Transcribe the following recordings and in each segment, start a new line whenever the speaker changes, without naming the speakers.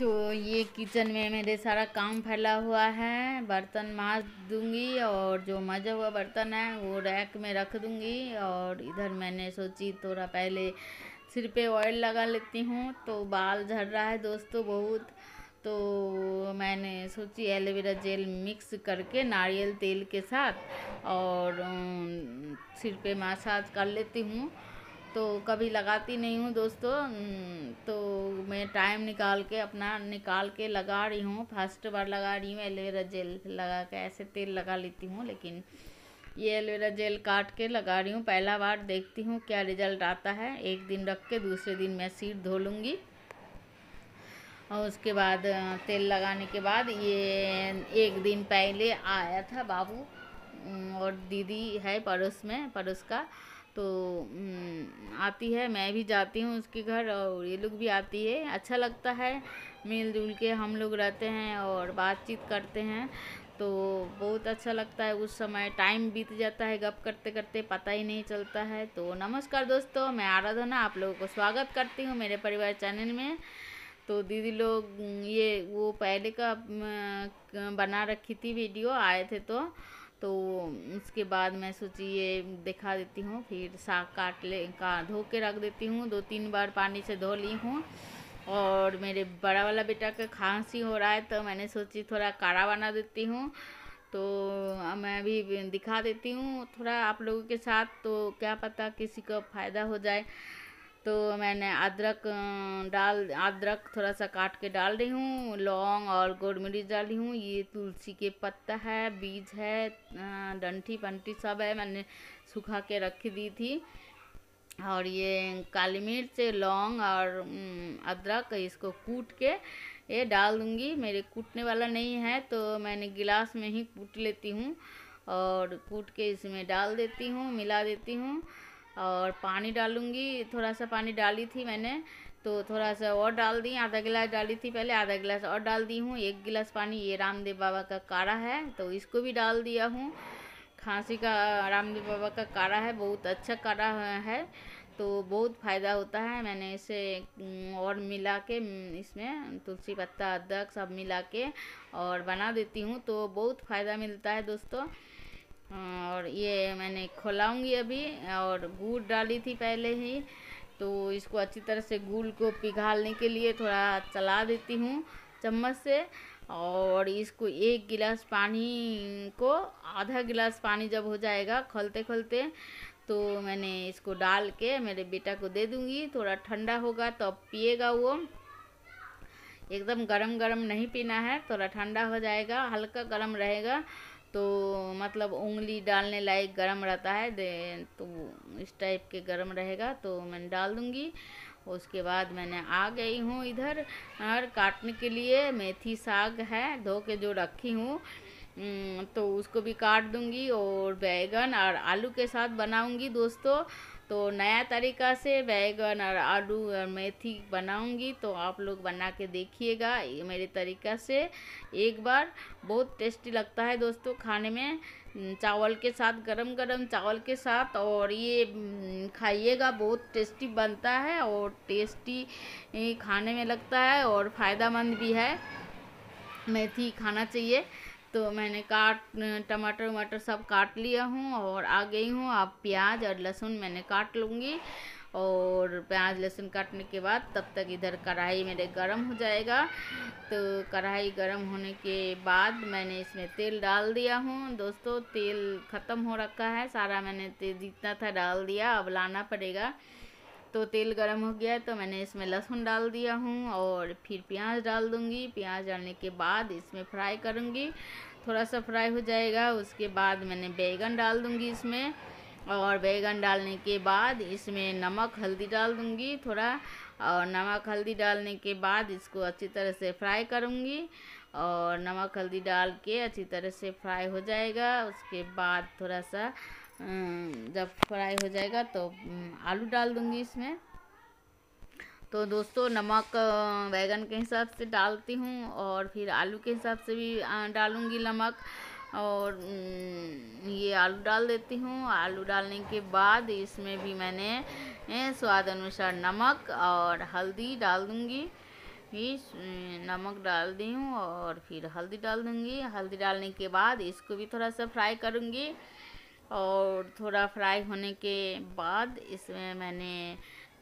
तो ये किचन में मेरे सारा काम फैला हुआ है बर्तन मार दूंगी और जो मजा हुआ बर्तन है वो रैक में रख दूंगी और इधर मैंने सोची थोड़ा पहले सिर पे ऑयल लगा लेती हूँ तो बाल झड़ रहा है दोस्तों बहुत तो मैंने सोची एलोवेरा जेल मिक्स करके नारियल तेल के साथ और सिर पे मसाज कर लेती हूँ तो कभी लगाती नहीं हूँ दोस्तों तो मैं टाइम निकाल के अपना निकाल के लगा रही हूँ फर्स्ट बार लगा रही हूँ एलोवेरा जेल लगा के ऐसे तेल लगा लेती हूँ लेकिन ये एलोवेरा जेल काट के लगा रही हूँ पहला बार देखती हूँ क्या रिजल्ट आता है एक दिन रख के दूसरे दिन मैं सीट धो लूँगी और उसके बाद तेल लगाने के बाद ये एक दिन पहले आया था बाबू और दीदी है पड़ोस में पड़ोस का तो आती है मैं भी जाती हूँ उसके घर और ये लोग भी आती है अच्छा लगता है मिलजुल के हम लोग रहते हैं और बातचीत करते हैं तो बहुत अच्छा लगता है उस समय टाइम बीत जाता है गप करते करते पता ही नहीं चलता है तो नमस्कार दोस्तों मैं आराधना आप लोगों को स्वागत करती हूँ मेरे परिवार चैनल में तो दीदी लोग ये वो पहले का बना रखी थी वीडियो आए थे तो तो उसके बाद मैं सोची ये दिखा देती हूँ फिर साग काट ले का धो के रख देती हूँ दो तीन बार पानी से धो ली हूँ और मेरे बड़ा वाला बेटा का खांसी हो रहा है तो मैंने सोची थोड़ा काढ़ा बना देती हूँ तो मैं भी दिखा देती हूँ थोड़ा आप लोगों के साथ तो क्या पता किसी का फ़ायदा हो जाए तो मैंने अदरक डाल अदरक थोड़ा सा काट के डाल रही हूँ लौंग और गोल मिर्च डाल रही हूँ ये तुलसी के पत्ता है बीज है डंठी पंटी सब है मैंने सुखा के रख दी थी और ये काली मिर्च लौंग और अदरक इसको कूट के ये डाल दूँगी मेरे कूटने वाला नहीं है तो मैंने गिलास में ही कूट लेती हूँ और कूट के इसमें डाल देती हूँ मिला देती हूँ और पानी डालूंगी थोड़ा सा पानी डाली थी मैंने तो थोड़ा सा और डाल दी आधा गिलास डाली थी पहले आधा गिलास और डाल दी हूँ एक गिलास पानी ये रामदेव बाबा का काढ़ा है तो इसको भी डाल दिया हूँ खांसी का रामदेव बाबा का काढ़ा है बहुत अच्छा काढ़ा है तो बहुत फ़ायदा होता है मैंने इसे और मिला के इसमें तुलसी पत्ता अदरक सब मिला के और बना देती हूँ तो बहुत फ़ायदा मिलता है दोस्तों हाँ, और ये मैंने खोलाऊंगी अभी और गुड़ डाली थी पहले ही तो इसको अच्छी तरह से गुड़ को पिघालने के लिए थोड़ा चला देती हूँ चम्मच से और इसको एक गिलास पानी को आधा गिलास पानी जब हो जाएगा खोलते खोलते तो मैंने इसको डाल के मेरे बेटा को दे दूँगी थोड़ा ठंडा होगा तो अब पिएगा वो एकदम गरम गरम नहीं पीना है थोड़ा ठंडा हो जाएगा हल्का गरम रहेगा तो मतलब उंगली डालने लायक गर्म रहता है दे तो इस टाइप के गर्म रहेगा तो मैं डाल दूँगी उसके बाद मैंने आ गई हूँ इधर और काटने के लिए मेथी साग है धो के जो रखी हूँ तो उसको भी काट दूँगी और बैगन और आलू के साथ बनाऊँगी दोस्तों तो नया तरीका से बैगन और आलू और मेथी बनाऊंगी तो आप लोग बना के देखिएगा मेरे तरीका से एक बार बहुत टेस्टी लगता है दोस्तों खाने में चावल के साथ गरम गरम चावल के साथ और ये खाइएगा बहुत टेस्टी बनता है और टेस्टी खाने में लगता है और फ़ायदा मंद भी है मेथी खाना चाहिए तो मैंने काट टमाटर वमाटर सब काट लिया हूँ और आ गई हूँ अब प्याज और लहसुन मैंने काट लूँगी और प्याज लहसुन काटने के बाद तब तक इधर कढ़ाई मेरे गरम हो जाएगा तो कढ़ाई गरम होने के बाद मैंने इसमें तेल डाल दिया हूँ दोस्तों तेल ख़त्म हो रखा है सारा मैंने तेल जितना था डाल दिया अब लाना पड़ेगा तो तेल गर्म हो गया है तो मैंने इसमें लहसुन डाल दिया हूँ और फिर प्याज डाल दूँगी प्याज डालने के बाद इसमें फ्राई करूँगी थोड़ा सा फ्राई हो जाएगा उसके बाद मैंने बैगन डाल दूँगी इसमें और बैगन डालने के बाद इसमें नमक हल्दी डाल दूँगी थोड़ा और नमक हल्दी डालने के बाद इसको अच्छी तरह से फ्राई करूँगी और नमक हल्दी डाल के अच्छी तरह से फ्राई हो जाएगा उसके बाद थोड़ा सा जब फ्राई हो जाएगा तो आलू डाल दूँगी इसमें तो दोस्तों नमक बैगन के हिसाब से डालती हूँ और फिर आलू के हिसाब से भी डालूँगी नमक और ये आलू डाल देती हूँ आलू डालने के बाद इसमें भी मैंने स्वाद अनुसार नमक और हल्दी डाल दूँगी फिर नमक डाल दी हूँ और फिर हल्दी डाल दूँगी हल्दी डालने के बाद इसको भी थोड़ा सा फ्राई करूँगी और थोड़ा फ्राई होने के बाद इसमें मैंने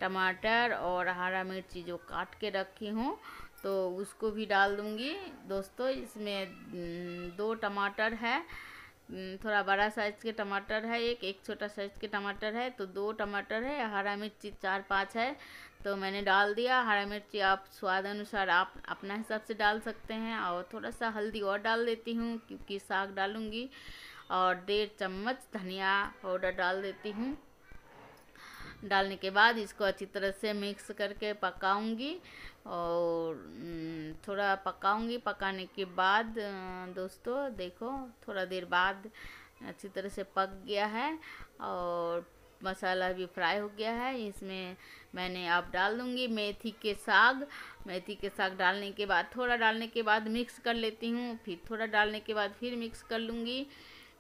टमाटर और हरा मिर्ची जो काट के रखी हूँ तो उसको भी डाल दूँगी दोस्तों इसमें दो टमाटर है थोड़ा बड़ा साइज़ के टमाटर है एक एक छोटा साइज़ के टमाटर है तो दो टमाटर है हरा मिर्ची चार पाँच है तो मैंने डाल दिया हरा मिर्ची आप स्वाद अनुसार आप अपना हिसाब से डाल सकते हैं और थोड़ा सा हल्दी और डाल देती हूँ क्योंकि साग डालूँगी और डेढ़ चम्मच धनिया पाउडर डाल देती हूँ डालने के बाद इसको अच्छी तरह से मिक्स करके पकाऊंगी और हम्म, थोड़ा पकाऊंगी पकाने के बाद दोस्तों देखो थोड़ा देर बाद अच्छी तरह से पक गया है और मसाला भी फ्राई हो गया है इसमें मैंने अब डाल दूँगी मेथी के साग मेथी के साग डालने के बाद थोड़ा डालने के बाद मिक्स कर लेती हूँ फिर थोड़ा डालने के बाद फिर मिक्स कर लूँगी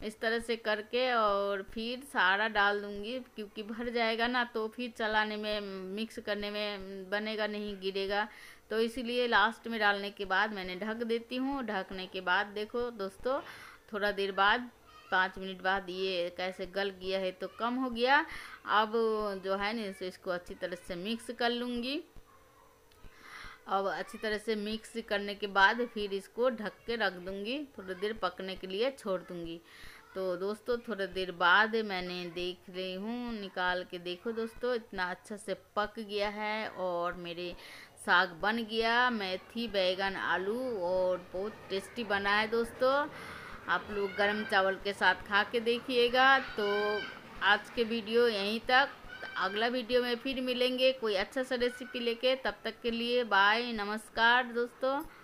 इस तरह से करके और फिर सारा डाल दूँगी क्योंकि भर जाएगा ना तो फिर चलाने में मिक्स करने में बनेगा नहीं गिरेगा तो इसीलिए लास्ट में डालने के बाद मैंने ढक देती हूँ ढकने के बाद देखो दोस्तों थोड़ा देर बाद पाँच मिनट बाद ये कैसे गल गया है तो कम हो गया अब जो है ना तो इसको अच्छी तरह से मिक्स कर लूँगी अब अच्छी तरह से मिक्स करने के बाद फिर इसको ढक के रख दूँगी थोड़ी देर पकने के लिए छोड़ दूँगी तो दोस्तों थोड़ी देर बाद मैंने देख रही हूँ निकाल के देखो दोस्तों इतना अच्छा से पक गया है और मेरे साग बन गया मेथी बैगन आलू और बहुत टेस्टी बना है दोस्तों आप लोग गर्म चावल के साथ खा के देखिएगा तो आज के वीडियो यहीं तक अगला वीडियो में फिर मिलेंगे कोई अच्छा सा रेसिपी लेके तब तक के लिए बाय नमस्कार दोस्तों